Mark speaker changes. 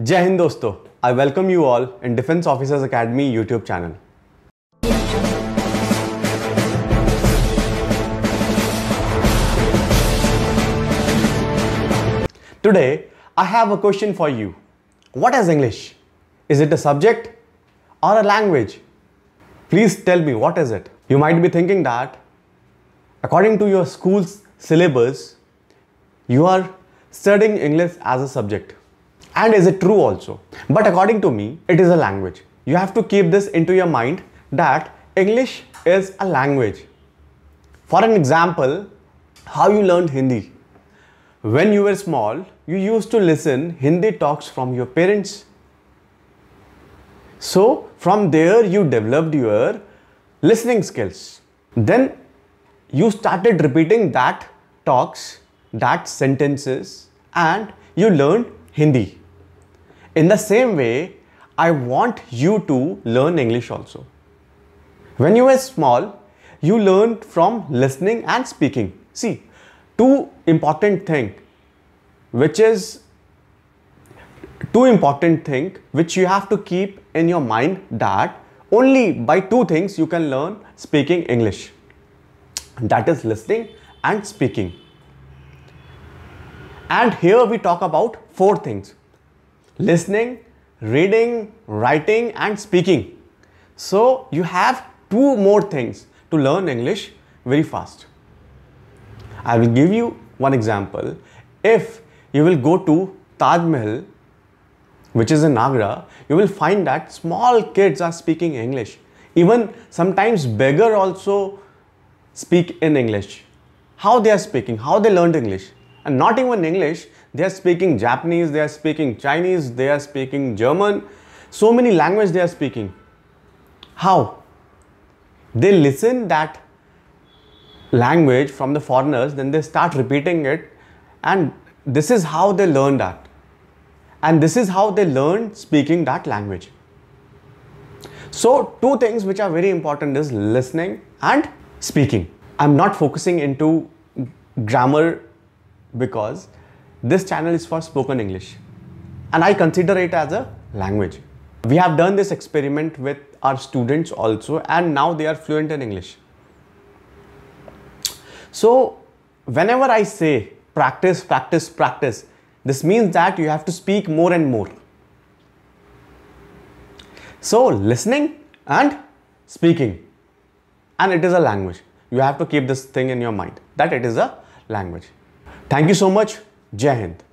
Speaker 1: जय हिंद दोस्तों I welcome you all in defence officers academy YouTube channel Today, I have a question for you. What is English? Is it a subject or a language? Please tell me what is it? You might be thinking that according to your school's syllabus, you are studying English as a subject. And is it true also? But according to me, it is a language. You have to keep this into your mind that English is a language. For an example, how you learned Hindi. When you were small, you used to listen Hindi talks from your parents. So from there you developed your listening skills. Then you started repeating that talks, that sentences and you learned Hindi. In the same way, I want you to learn English also. When you were small, you learned from listening and speaking. See, two important thing which is two important thing which you have to keep in your mind that only by two things you can learn speaking English. That is listening and speaking. And here we talk about four things listening, reading, writing and speaking. So you have two more things to learn English very fast. I will give you one example. If you will go to Taj Mahal, which is in Agra, you will find that small kids are speaking English. Even sometimes beggar also speak in English. How they are speaking, how they learned English. And not even English, they are speaking Japanese, they are speaking Chinese, they are speaking German. So many languages they are speaking. How? They listen that language from the foreigners, then they start repeating it and this is how they learn that. And this is how they learn speaking that language. So two things which are very important is listening and speaking. I'm not focusing into grammar because this channel is for spoken English and I consider it as a language. We have done this experiment with our students also and now they are fluent in English. So whenever I say practice, practice, practice, this means that you have to speak more and more. So listening and speaking and it is a language. You have to keep this thing in your mind that it is a language. Thank you so much Jai Hind